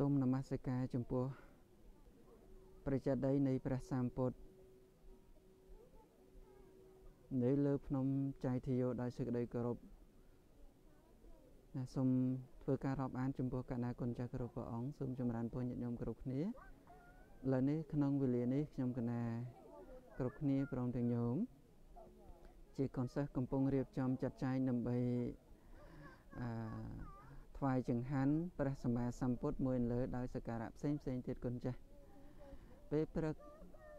សូមនមស្ការចំពោះព្រះចេតិយនៃព្រះសម្ពុទ្ធនៅលើភ្នំចៃធាយោដោយសេចក្តីគោរពណាសូមធ្វើការរាប់អានចំពោះកណ្ដាគុណចាស់គ្រប់ព្រះអង្គសូមចម្រើនពរញាតិញោមគ្រប់គ្នាឥឡូវនេះក្នុងវេលានេះខ្ញុំកណាគ្រប់គ្នាព្រមទាំងញោមជាកូនសិស្សកំពុងរៀបចំចាត់ចែងដើម្បីអឺថ្វាយចង្ហាន់ព្រះសម្មាសម្ពុទ្ធមួយលើ ដោយសក្ការៈផ្សេងផ្សេងទៀតគុណចាស់ពេលព្រឹក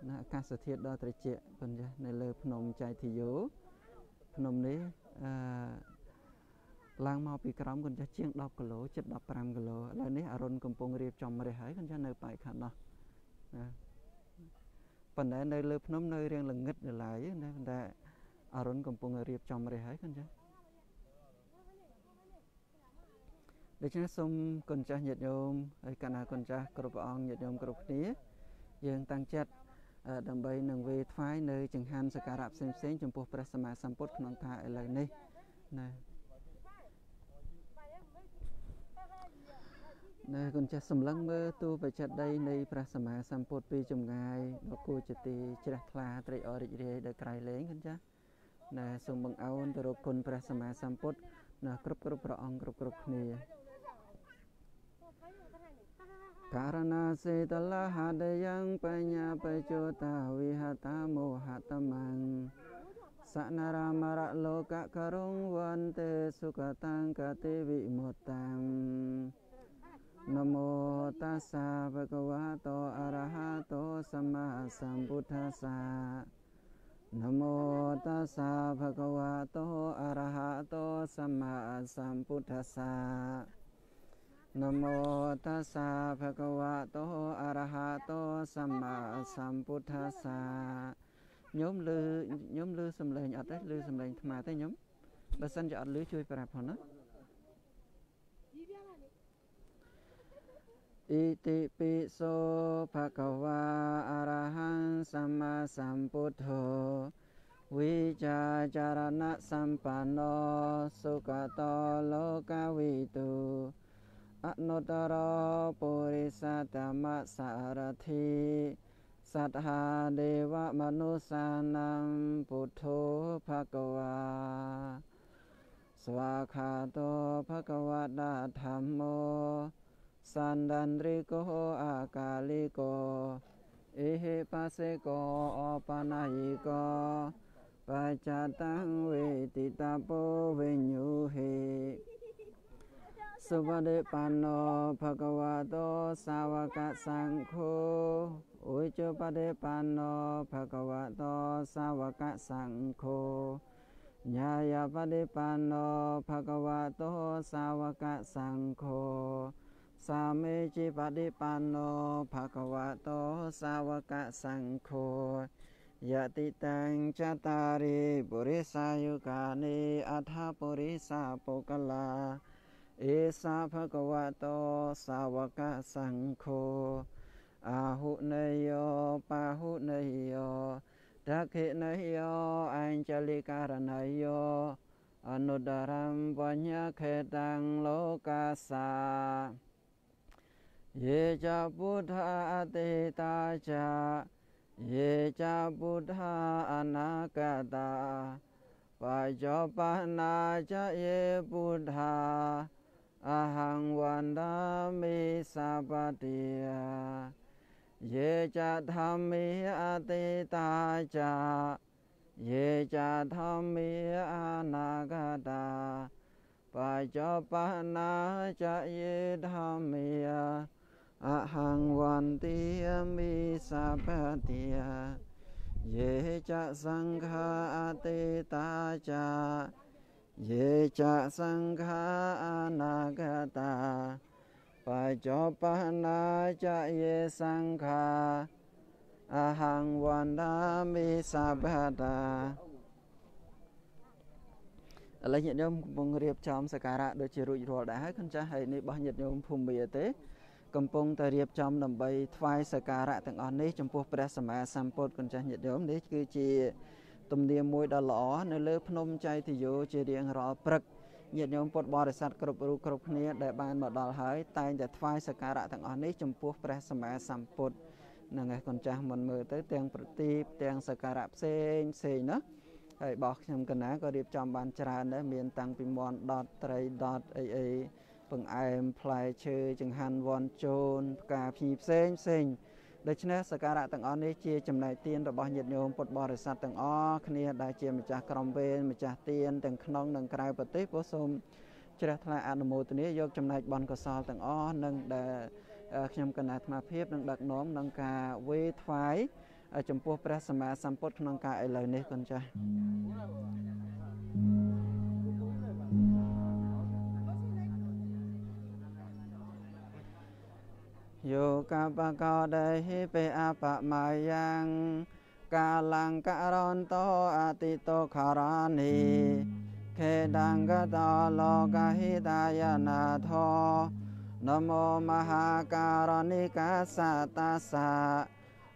នៅអាកាសធាតុដ៏ត្រជាក់គុណចាស់នៅលើ ភ្នំចៃធិយោភ្នំនេះអឺឡើងមកពីក្រំគុណចាស់ជាង10គីឡូជិត15គីឡូឥឡូវនេះអរុនកំពុងរៀបចំរះហើយគុណចាស់នៅប៉ែកខាងនោះណាប៉ុន្តែនៅលើភ្នំនៅរៀងល្ងិតនៅឡើយណាប៉ុន្តែអរុនកំពុងរៀបចំរះហើយគុណចាស់ដូច្នេះសូមគុណចាស់ញាតិញោមហើយកណ្ដាគុណចាស់គ្រប់ព្រះអង្គញាតិញោមគ្រប់គ្នា យើងតាំងចិត្តដើម្បីនឹងវេថ្វាយនៅ ចង្ហាន់សក្ការៈផ្សេងផ្សេងចំពោះព្រះសម្មាសម្ពុទ្ធក្នុងការឥឡូវនេះណាណាគុណចាស់សម្លឹងមើលទូបច្ចិតដីនៃព្រះសម្មាសម្ពុទ្ធពីចម្ងាយដ៏គួរជាទីជ្រះថ្លាត្រេកអររីករាយដល់ក្រៃលែងគុណចាស់ណាសូមបង្អោនទៅរកគុណព្រះសម្មាសម្ពុទ្ធណាគ្រប់គ្រប់ព្រះអង្គគ្រប់គ្រប់គ្នាคารณาสิตละหะดยังปัญญาปโจตาวิหตาโมหตมังสนารามระโลกะกรุงวันเตสุขตังกติวิมุตตังนโมตัสสะภะคะวะโตอะระหะโตสัมมาสัมพุทธัสสะนโมตัสสะภะคะวะโตอะระหะโตสัมมาสัมพุทธัสสะនមោតាសាភគវៈតោអរហតោសម្មាសម្ពុទ្ធាសាញោមលឺញោមលឺសំឡេងអត់ទេលឺសំឡេងថ្មទេញោមបើសិនជាអត់លឺជួយប្រាប់ផងណាអ៊ីតិពិសោភគវៈអរហੰសម្មាសម្ពុទ្ធោវិចាចារណៈសម្បន្នោសុខតោលោកាវិទូอนุตรปุริสัตมะสารทีสัทธาเดวมนุสานังปุถุโธภควาสวาคาโตภควาดาธรรมโมสันดันริโกอากาลิโกเอหิปัสสโกอปนาหิโกปัจจตังเวติตาโปเวญยูเหสุปฏิปันโนภะคะวะโตสาวกสังโฆ อุจุปฏิปันโนภะคะวะโตสาวกสังโฆ ญาญาปฏิปันโนภะคะวะโตสาวกสังโฆ สามิจิปฏิปันโนภะคะวะโตสาวกสังโฆยะติตังจตาริปุริสายุกานิอัฏฐปุริสาปุกลาเอสาภะกวะโตสาวกสังโฆอาหุเนโยปาหุเนโยดักขิเนโยอัญจลิการณโยอนุดรัมปัญญาเขตังโลกาสาเยจาพุทธาเตตาจาเยจาพุทธาอนาคตาปัจจปนาจเยพุทธา a hằng mi sa ye cha tham atita cha ye cha tham mi a pa cho pa na cha ye tham mi a mi sa ye cha sangha atita cha យេចាសង្ខាអនាគតា បច្ចុប្បន្នាចយេសង្ខាអហង្វណ្ដាមិសបតាឥឡូវញាតិញោមកំពុងរៀបចំសក្ការៈដូចជារួចរាល់ដែរហើយខ្ញុំចាស់ហើយនេះរបស់ញាតិញោមភូមិមេទេ កំពុងតែរៀបចំដើម្បីថ្វាយសក្ការៈទាំងអស់នេះចំពោះព្រះសម្មាសម្ពុទ្ធខ្ញុំចាស់ញាតិញោមនេះគឺជាទំនៀមមួយដ៏ល្អនៅលើភ្នំចៃទយោជារៀងរាល់ព្រឹកញាតិញោមពុទ្ធបរិស័ទគ្រប់រូបគ្រប់គ្នាដែលបានមកដល់ហើយតែងតែថ្វាយសក្ការៈទាំងអស់នេះចំពោះព្រះសម្មាសម្ពុទ្ធនឹងឯងកូនចាស់មិនមើលទៅ ទាំងប្រទីប ទាំងសក្ការៈផ្សេងផ្សេងណាហើយបោះខ្ញុំកណាក៏រៀបចំបានច្រើនដែរមានតាំងពីមន់ដតត្រីដតអីអីបង្អែមផ្លែឈើចង្ហាន់វ៉ាន់ជូនផ្កាភីផ្សេងផ្សេងដូច្នេះសក្ការៈទាំងអស់នេះជាចំណែកទានរបស់ញាតិញោមពុទ្ធបរិស័ទទាំងអស់គ្នាដែលជាម្ចាស់ក្រុមវេនម្ចាស់ទានទាំងក្នុងនិងក្រៅប្រទេសពោសូមជ្រះថ្លា អនុមោទនាយកចំណែកបនកសលទាំងអស់និងដែលខ្ញុំកណាអាត្មាភាពនឹងដឹកនាំក្នុងការវេថ្វាយចំពោះព្រះសម្មាសម្ពុទ្ធក្នុង ការឥឡូវនេះកូនចាស់โยกาปะกอได้เปอาปะมายัง กาลังการอนโตอติโตคารานีเคดังกะตอโลกาหิตายนาทอนโมมหาการณิกาสาตาสะ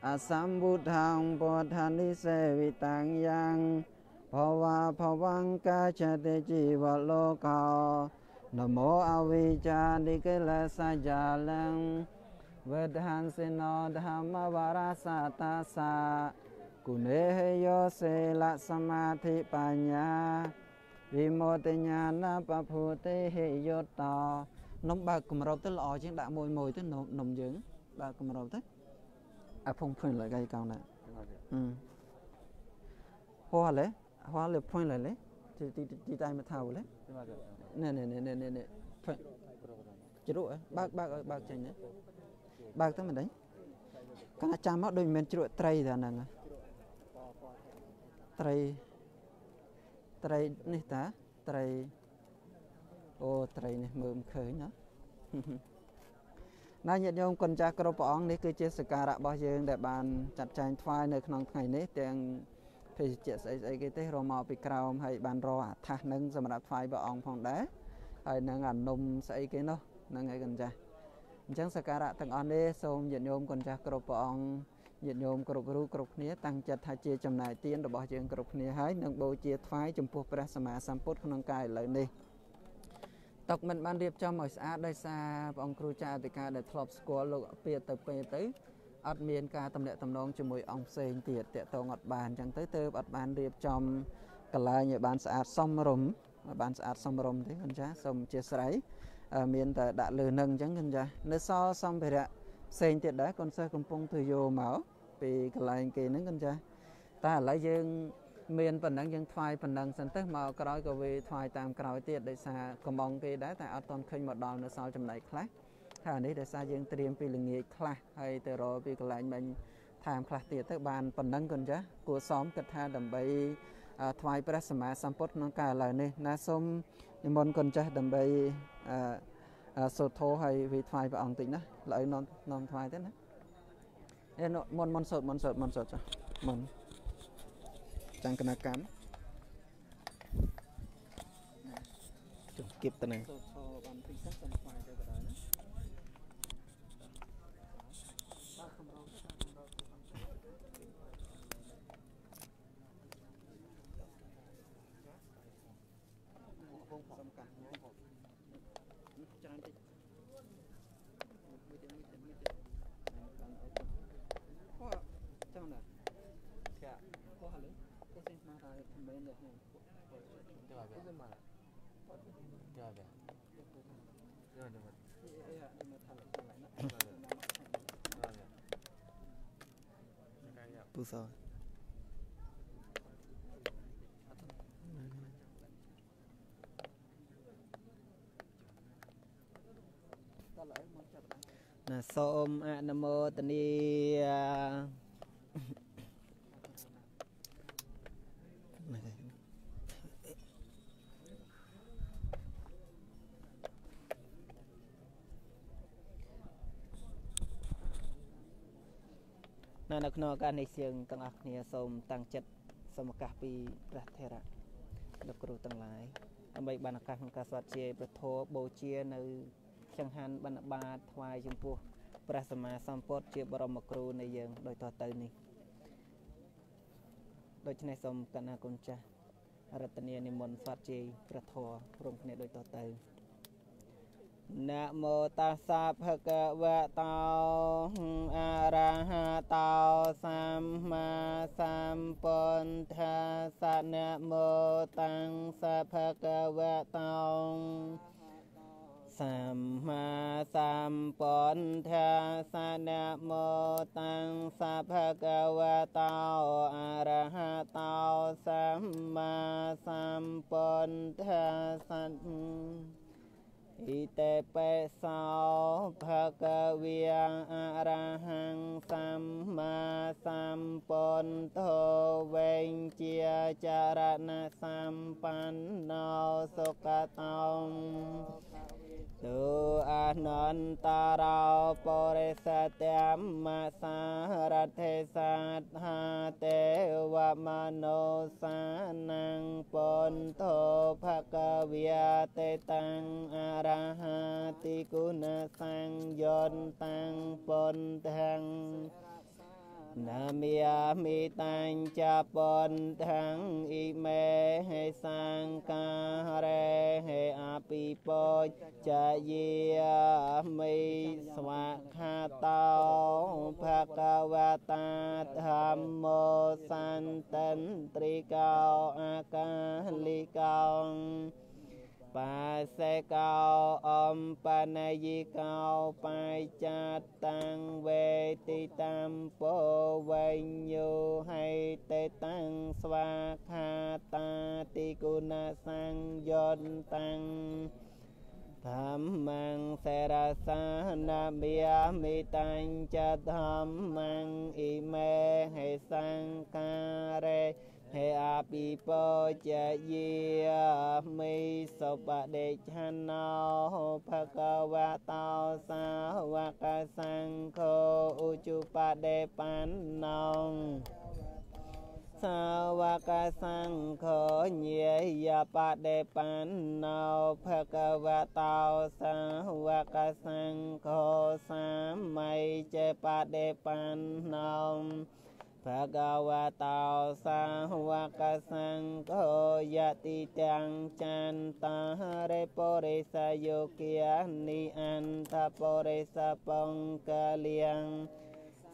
อาสัมบุทังปุทานิเสวิตังยังภาวะภวังกาชติจิวโลกานโมอวิจานิกเลสจาลังវេទហានសិណោធម្មវរាសតាសាគុណេហយោសេលសមាធិបញ្ញាវិមោទញ្ញាណបភូតិហេយតតនំបើកគម្របទៅល្អជាងដាក់មួយមួយទៅនំយើងបើកគម្របទៅអាភុងភឿនលើកៃកោណាអឺហួរលេហួរលេភឿនលើលេទីទីទីតែមកថាវលេណែណែណែណែណែភឿនជ្រុះបើកបើកឲ្យបើកចេញណាបើកទៅមិនដឹងកណ្ដាចាំមកដូចមិនមែនជ្រក់ត្រីតែហ្នឹងត្រីត្រីនេះតាត្រីអូត្រីនេះមើលមិនឃើញណាណាញាតិញោមគុណចាស់គ្រប់ព្រះអង្គនេះគឺជា សក្ការៈរបស់យើងដែលបានចាត់ចែងថ្វាយនៅក្នុងថ្ងៃនេះទាំងភេសជ្ជៈស្អីស្អីគេទេរមកពីក្រោមហើយបានរកអាថាសនឹងសម្រាប់ថ្វាយព្រះអង្គផងដែរហើយនឹងអានំស្អីគេនោះហ្នឹងហើយគុណចាស់អញ្ចឹងសក្ការៈទាំងអស់នេះសូមញាតិញោមកូនចាស់គ្រប់ព្រះអង្គញាតិញោមគ្រប់រូបគ្រប់គ្នាតាំងចិត្តថាជាចំណាយទានរបស់យើងគ្រប់គ្នាហើយនឹងបូជាថ្វាយចំពោះព្រះសម្មាសម្ពុទ្ធក្នុងកាលឥឡូវនេះតុកមិនបានរៀបចំឲ្យស្អាតដោយសារព្រះអង្គគ្រូចាអធិការដែលធ្លាប់ស្គាល់លោកពីទៅពេលទៅអត់មានការតំណាក់តំណងជាមួយអង្គផ្សេងទៀតតកតងអត់បានអញ្ចឹងទៅទើបអត់បានរៀបចំកន្លែងឲ្យបានស្អាតសមរម្យបានស្អាតសមរម្យទេមិនចាសូមអធិស្ឋានមានតែដាក់លើនឹងអញ្ចឹងគិតចានៅសល់សម្ភារៈផ្សេងទៀតដែរកូនសិស្សកំពុងធ្វើយកមកពីកន្លែងគេហ្នឹងគិតចាតែឥឡូវយើងមានប៉ុណ្ណឹងយើងថ្វាយប៉ុណ្ណឹងសិនទៅមកក្រោយក៏វាថ្វាយតាមក្រោយទៀតដោយសារកំងគេដែរតែអត់ទាន់ឃើញមកដល់នៅសល់ចំណៃខ្លះហើយនេះដោយសារយើងត្រៀមពីល្ងាចខ្លះហើយទៅរកពីកន្លែងមិញតាមខ្លះទៀតទៅបានប៉ុណ្ណឹងគុនចាគួរសមគិតថាដើម្បីថ្វាយព្រះសម្មាសម្ពុទ្ធក្នុងការឥឡូវនេះណាសូមនិមន្តគុណចាស់ដើម្បីសូត្រធម៌ឲ្យវិថ្វាយព្រះអង្គតិចណាឥឡូវនាំនាំថ្វាយទៅណាអេមុនមុនសូត្រមុនសូត្រមុនសូត្រចាស់មុនចាំងគណៈកម្មជុំគៀបទៅណាសូត្រធម៌បានតិចសិន puso. ណាសូមអនុមោទនានៅនៅក្នុងឱកាសនេះសៀងទាំងអស់គ្នាសូមតាំងចិត្តសូមឱកាសពីព្រះធរៈលោកគ្រូទាំងឡាយដើម្បីបានឱកាសក្នុងការស្វាធ្យាយព្រះធម៌បូជានៅចង្ហាន់បណ្ឌបាតថ្វាយចំពោះព្រះសម្មាសម្ពុទ្ធជាបរមគ្រូនៃយើងដោយតទៅនេះដូច្នេះសូមកណ្ណាគុណចាស់រតនានិមន្តស្វាធ្យាយព្រះធម៌រួមគ្នាដោយតទៅนะโมตัสสะภะคะวะโตอะระหะโตสัมมาสัมพุทธัสสะนะโมตัสสะภะคะวะโตสัมมาสัมพุทธัสสะนะโมตัสสะภะคะวะโตอะระหะโตสัมมาสัมพุทธัสสะអ៊ីតេបេសោភគវាអរហង្គសម្មាសម្ពុនធោវេញជាចរណសម្បន្នោសុខតោទូអនន្តរោបរិសតាមមសារថេសាតហាទេវមនោសានੰពុនធោភគវាតេតាំងអររាហាតិគុណសង្យន្តាំងបុនតាំងណាមាមិតាញ់ចាបុនតាំងអ៊ីមេហេសង្ការេហេអពិពោចចាយាមិស្វាខាតោភគវតាធម្មោសន្តិន្ត្រីកោអាកាលិកោ bà xe cao om pa na di cao pai cha tăng về ti tam po vây như hay tê tăng sva kha ta ti kuna sang yon tăng tham mang se ra sa na mi a mi tan cha tham mang i me he sang ka re he a po cha di mi ปะเดชะโนภะคะวะโตสาวกสังโฆอุจุปะเดปันนองสาวกสังโฆเนียยาปะเดปันโนภะคะวะโตสาวกสังโฆสามไมเจปะเดปันนองភគវតោសាវកសង្ឃោយតិទាំងចន្តារេបរិសយោគិយានិអន្តបរិសបង្កលៀង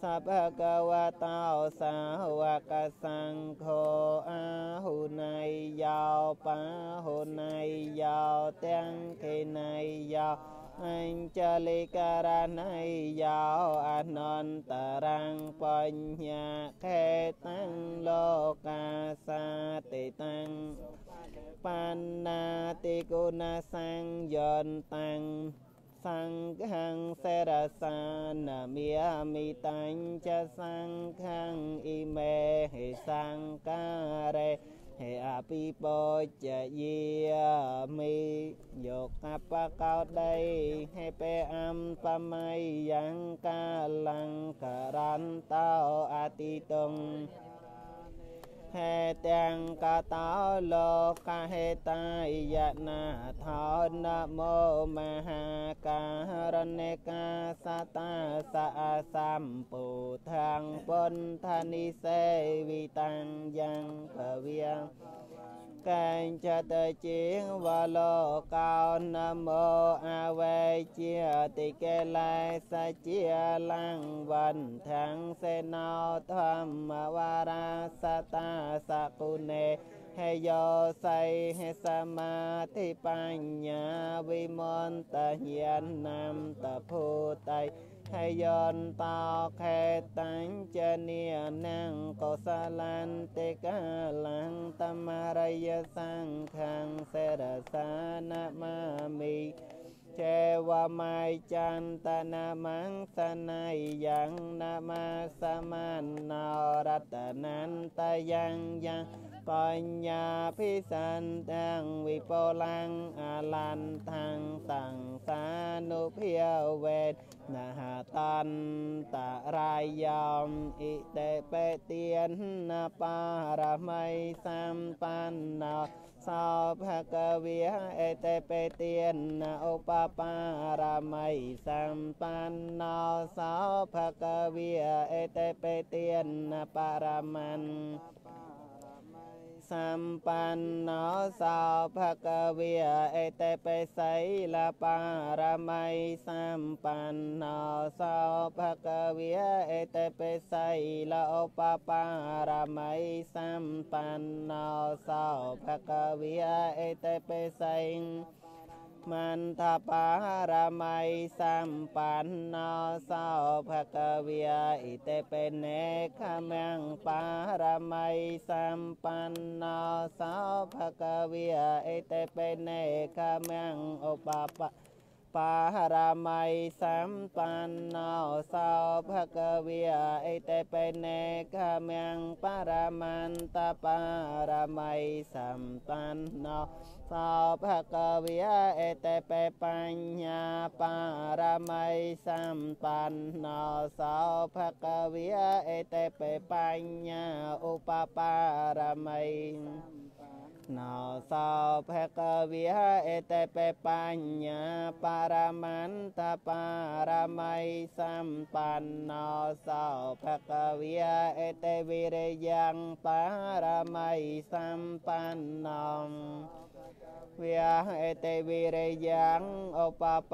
សពកវតោសាវកសង្ឃោអាហ៊ុណៃយោបាហ៊ុណៃយោទាំងខេណៃយោ anh cha li ca ra nay giáo an non ta rang panh nhà khe tăng lô ca sa tỳ tăng pan na ti cô na sang yon tang sang khang se ra sa na mi a mi tăng cha sang khang y mê sang ca re Here people year me yok apa kau đây hepe am pamai yang kalang karantau ati tong ហេទាំងកតោលោកកហេតាយនាថោនមោមហាការណេកាសតាសអសម្ពុធាងបុនធានិសេវិតាំងយ៉ាងពវៀងកែងចិត្តជាងវលោកោនមោអវេជាតិកេលែសជាលង្វន្ធังសេណោធម្មវារាសតាសគុណេហេយោសៃហេសមាធិបញ្ញាវិមន្តញាណំតភូតៃขยนตาแคตังจเนียนังกสลันเตกาลังตมารยสังขังเสรสานมามิชทวมายจันตนามังสนายยังนามาสมานนารัตนันตยังยังปัญญาพิสันตังวิปลังอาลันทังสังสานุเพียวเวนนาหตันตะรายยอมอิเตเปเตียนนาปารมัยสัมปันนาសោភគវាអេតេបេទានឧបបារាមៃសម្បណ្ណោសោភគវាអេតេបេទានបរមន្សម្បន្នោសោភគវាអេតេបេសីលបារមីសម្បន្នោសោភគវាអេតេបេសីលឧបបារមីសម្បន្នោសោភគវាអេតេបេសីมันทปารมัยสัมปันนสาวภกเวียอิเตเป็นเนคเมังปารมัยสัมปันนสาวภกเวียอิเตเป็นเนคเมังอุปปะបារាម័យសម្បន្នោសោភគវាអេតេបេណេកាមៀងបារាមន្តបារាម័យសម្បន្នោសោភគវាអេតេបេបញ្ញាបារាម័យសម្បន្នោសោភគវាអេតេបេបញ្ញា ឧបបារាម័យសម្បន្នោណោសោភគវិហអេតេបេបញ្ញាបរមន្តបរមៃសម្បន្ណោសោភគវិហអេតេវិរិយ៉ាងបរមៃសម្បន្ណោវាអេតេវិរិយ៉ាងអបប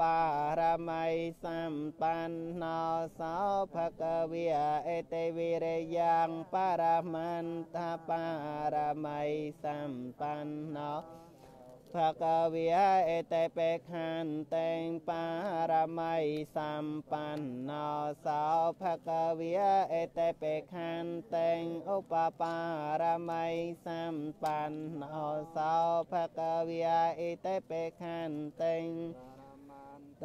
រមៃសម្បន្ណោសោភគវិហអេតេវិរិយ៉ាងបរមន្តបរមៃសម្បណ្ណោភគវាអេតេបេខានតេងបារមីសម្បណ្ណោសោភគវាអេតេបេខានតេងឧបបារមីសម្បណ្ណោសោភគវាអេតេបេខានតេង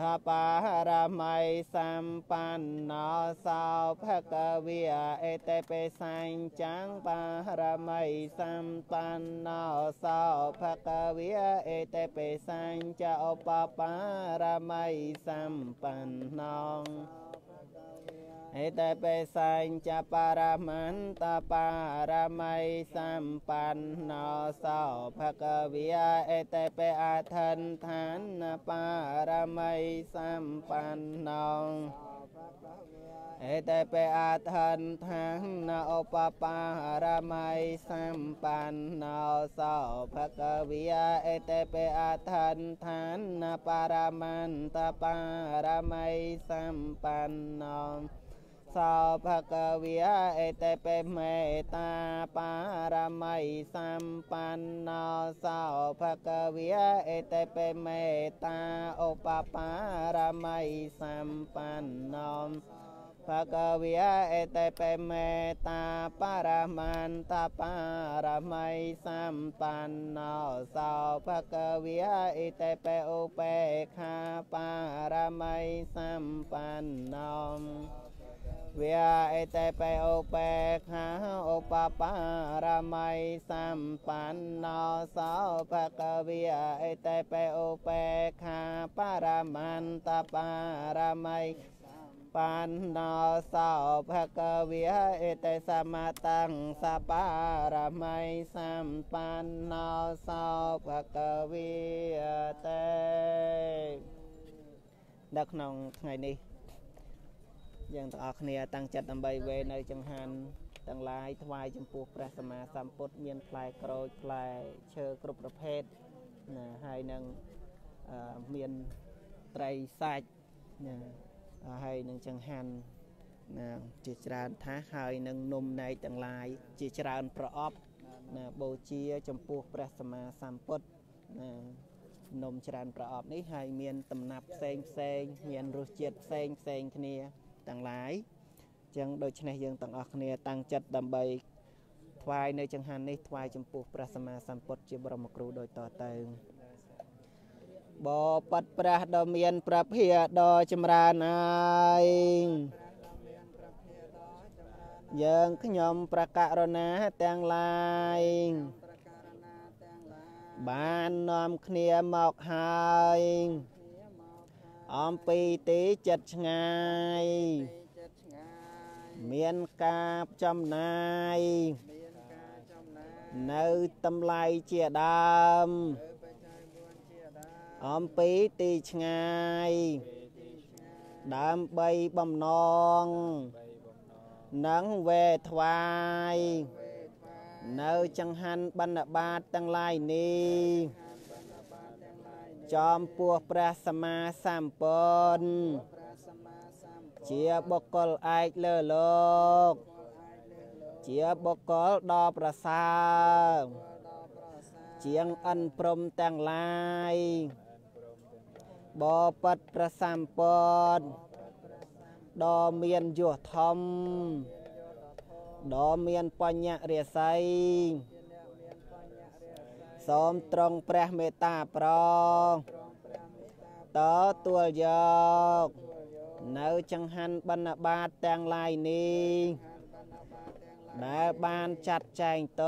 តបារមីសម្បណ្ណោសោភគវាអេតេបេសញ្ចាំងបារមីសម្បណ្ណោសោភគវាអេតេបេសញ្ចឧបបារមីសម្បណ្ណោហេតេបេសែងចបរមន្តបារមីសម្បន្នោសោភគវិយហេតេបេអធិនឋានបារមីសម្បន្នោអេតេបេអធនថាណឧបបារមៃសម្បន្នោសោភគវិយអេតេបេអធនថាណបរមន្តបារមៃសម្បន្នោสาวภกเวียเอเตเปเมตาปารมัยสัมปันนสาวภกเวียเอเตเปเมตาโอปปารมัยสัมปันนภะคะวิยะเอเตเปเมตาปารามันตาปารามัยสัมปันโนสาวภะคะวิยะเอเตเปโอเปคาปารามัยสัมปันโนវាអេតេបេឧបេខាឧបបារមៃសម្បណ្ណោសោភគវាអេតេបេឧបេខាបរមន្តបារមៃបានដល់សោភគវិហេតេសមតੰសបារមីសម្បានដល់សោភគវិតេនៅក្នុងថ្ងៃនេះយើងទាំងអស់គ្នា តាំងចិត្តដើម្បីវេនៅចង្ហាន់ទាំងឡាយថ្វាយចំពោះព្រះសម្មាសម្ពុទ្ធមានផ្លែក្រូចផ្លែឈើគ្រប់ប្រភេទណាហើយនឹងមានត្រីសាច់ណាហើយនឹងចង្ហាន់ណាជាច្រើនថាហើយនឹងនំណែកទាំងឡាយជាច្រើនប្រអប់ណាបូជាចំពោះព្រះសម្មាសម្ពុទ្ធណានំច្រើន ប្រអប់នេះហើយមានតំណាប់ផ្សេងផ្សេងមានរសជាតិផ្សេងផ្សេងគ្នាទាំងឡាយចឹងដូច្នេះយើងទាំងអស់គ្នាតាំងចិត្តដើម្បីថ្វាយនៅចង្ហាន់នេះថ្វាយចំពោះព្រះសម្មាសម្ពុទ្ធជាបរមគ្រូដោយតទៅបបិទ្ធព្រះដ៏មានព្រះភាដ៏ចម្រើនហើយយើងខ្ញុំប្រកាសរណាទាំងឡាយបាននាំគ្នាមកហើយ អំពីទីចិត្តឆ្ងាយ មានការចំណាយ នៅតម្លៃជាដើមនៅអំពីទីឆ្ងាយ ដើម្បីបំណងនិងវេថ្វាយនៅចង្ហាន់បណ្ឌបាតទាំងឡាយនេះចំពោះព្រះសម្មាសម្ពុទ្ធជាបុគ្គលឯកលើលោក ជាបុគ្គលដ៏ប្រសើរជាងអិនព្រំទាំងឡាយបបិទ្ធព្រះសម្ពតដ៏មានយសធំដ៏មានបញ្ញារាស័យសូមត្រង់ព្រះមេត្តាប្រងតទួលយកនៅចង្ហាន់បណ្ណបាតទាំងឡាយនេះដែលបានចាត់ចែងត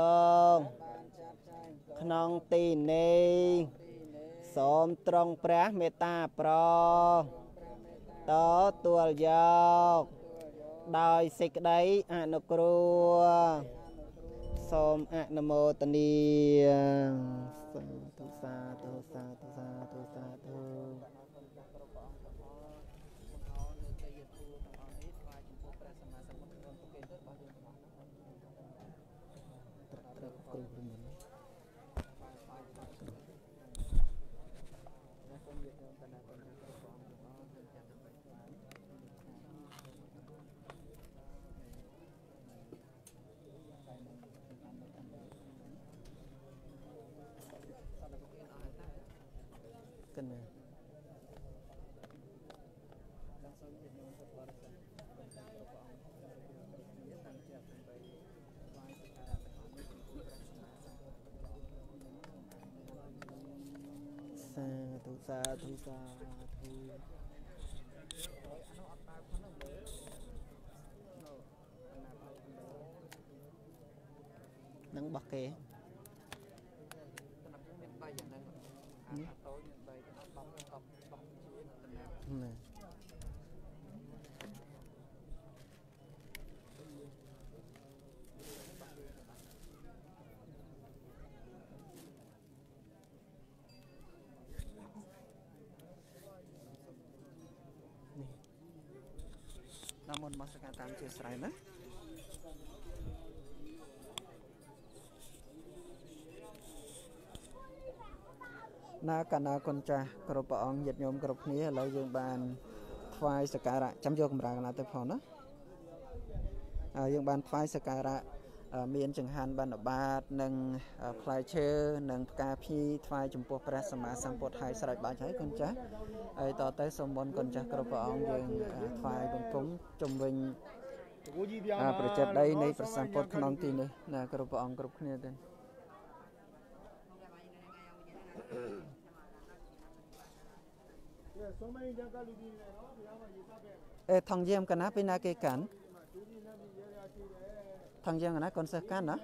ក្នុងទីនេះសូមត្រង់ព្រះមេត្តាប្រតទួលយកដោយសេចក្តីអនុគ្រោះសូមអនុមោទនា Justin Mary. Sa thu sa thu sa thu. Nâng bật kìa. មុនមកសកាតាមជាស្រ័យណាណាកណាគុណចាស់គ្រប់ព្រះអង្គញាតិញោមគ្រប់គ្នាឥឡូវយើងបានថ្វាយសក្ការៈចាំយកកម្រាលកណាទៅផងណាយើងបានថ្វាយសក្ការៈមាន ចង្ហាន់បណ្ឌបាតនិងផ្លែឈើនិងផ្កាភីថ្វាយចំពោះព្រះសម្មាសម្ពុទ្ធហើយស្រេចបាច់ហើយកូនចាស់ហើយតទៅសូមមុនកូនចាស់គ្រប់ព្រះអង្គយើងថ្វាយបង្គំជំវិញប្រជិតដីនៃព្រះសម្ពុទ្ធក្នុង ទីនេះណាគ្រប់ព្រះអង្គគ្រប់គ្នាទាំងអេថងយាមកណាពីណាគេកាន់ថងយើងណាកូនសិស្សកាន់ណា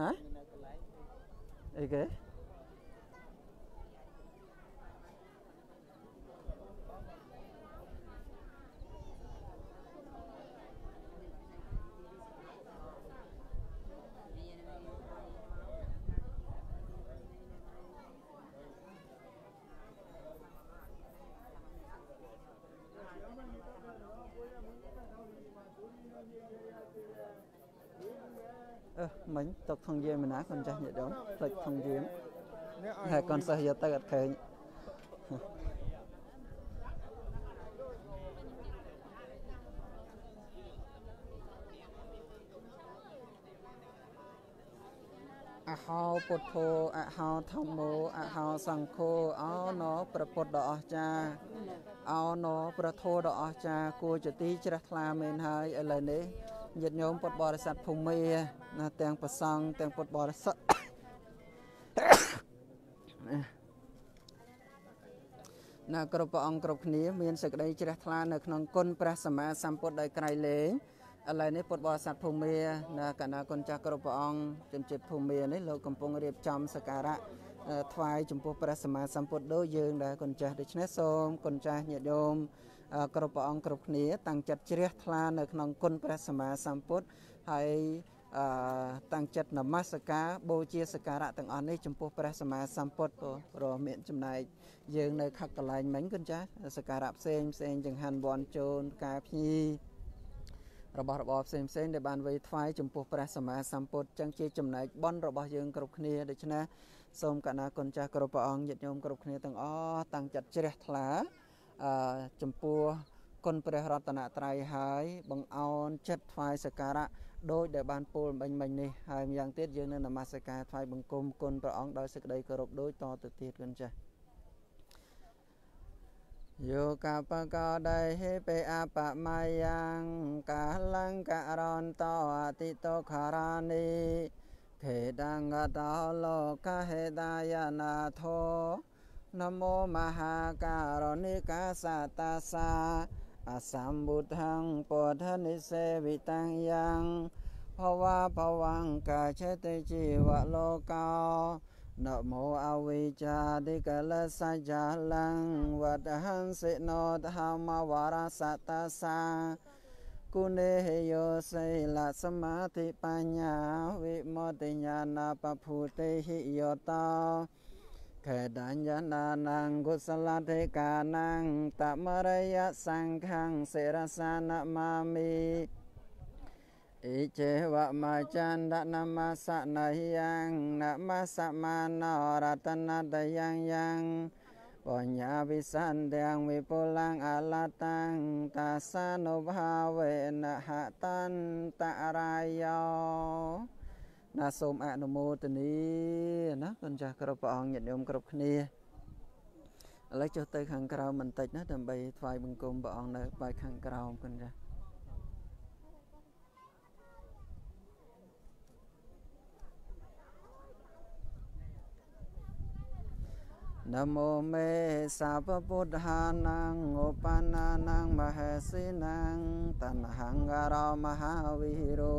ហ៎អីគេមិញទុកថងយាមណាកូនចាស់ញាតិយើងផ្លិចថងយាមហើយកូនសិស្សយកទៅអត់ឃើញអហោពុទ្ធោអហោធម្មោអហោសង្ឃោអោណោប្រពុទ្ធដ៏អស្ចារ្យអោណោប្រធោដ៏អស្ចារ្យគួរជាទីជ្រះថ្លាមែនហើយឥឡូវនេះញាតិញោមពុទ្ធបរិស័ទភូមិមេណាទាំងប្រសង់ទាំងពុទ្ធបរិស័ទណាគ្រប់ព្រះអង្គគ្រប់គ្នាមានសេចក្តីជ្រះថ្លា នៅក្នុងគុណព្រះសម្មាសម្ពុទ្ធដោយក្រៃលែងឥឡូវនេះពុទ្ធបរិស័ទភូមាណាកណ្ដាលគុណចាស់គ្រប់ព្រះអង្គជំជិតភូមានេះលោកកំពុងរៀបចំសក្ការៈថ្វាយចំពោះព្រះសម្មាសម្ពុទ្ធដូចយើងដែរគុណចាស់ដូច្នេះសូមគុណចាស់ញាតិញោមគ្រប់ព្រះអង្គគ្រប់គ្នាតាំងចិត្តជ្រះថ្លានៅក្នុងគុណព្រះសម្មាសម្ពុទ្ធហើយអឺតាំងចិត្តនមស្ការបូជាសក្ការៈទាំងអស់នេះចំពោះព្រះសម្មាសម្ពុទ្ធព្រោះមានចំណែកយើងនៅខកកលែងមិញគុណចាសក្ការៈផ្សេងផ្សេង ចង្ហាន់វ័នជូនការភីរបស់របរផ្សេងផ្សេងដែលបានវេថ្វាយចំពោះព្រះសម្មាសម្ពុទ្ធចឹងជាចំណែកបន់របស់យើង គ្រប់គ្នាដូច្នេះសូមកណាគុណចាស់គ្រប់ព្រះអង្គញាតិញោមគ្រប់គ្នាទាំងអស់តាំងចិត្តជ្រះថ្លាអឺចំពោះគុណព្រះរតនត្រ័យហើយ បង្អោនចិត្តថ្វាយសក្ការៈដោយដែលបានពោលមិញមិញនេះហើយម្យ៉ាងទៀតយើងនៅនមស្ការថ្វាយបង្គំគុណព្រះអង្គដោយសេចក្តីគោរពដូចតទៅទៀតគុណចាស់យោកបកោដៃហេបេអបមយ៉ាងកាលង្ករន្តអតិតោខរានីខេដង្កតោលោកហេដាយនាធោនមោមហាការនិកាសតាសាអសម្បុទ្ធังពុទ្ធនិសេវិតាំងយ៉ាងភវាភវង្កាចេតិជីវលោកោនមោអវិជ្ជាទិកលសច្ចាលังវតហੰសិណោធម្មវរសតសាគុណេហយោសិលសមាធិបញ្ញាវិមតិញ្ញាណបពុទេហិយតោขดัญญานานังกุศลเทกานังตัมรยะสังฆังเสรสานะมามีอิเจวะมาจันดะนามาสะนายังนามาสะมานรัตนาตยังยังปัญญาวิสันเดียงวิปุลังอาลตังตาสานุภาเวนะหะตันตะรายโยណាសូមអនុមោទនីណាកូនចាស់គ្រប់ព្រះអង្គញាតិញោមគ្រប់គ្នាឥឡូវចុះទៅខាងក្រោមបន្តិចណាដើម្បីថ្វាយបង្គំព្រះអង្គនៅបែបខាងក្រោមកូនចាស់នមោមេសាពពុទ្ធានាងឧបនានាងមហេសិនាងតណ្ហង្ការោមហាវិរោ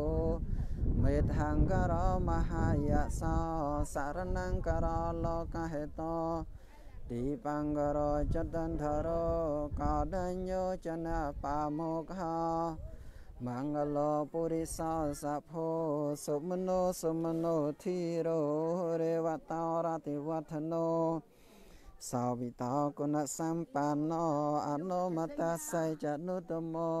មេថាំងករមហាយសោសរណង្ករលោកហេតោទីបង្ករចតន្តរោកដញ្ញោចនបាមុខោមង្គលោពុរិសោសភោសុមនោសុមនោធិរោរេវតោរតិវត្ថនោសោវិតោគុណសម្បានោអនុមតសៃចនុតមោ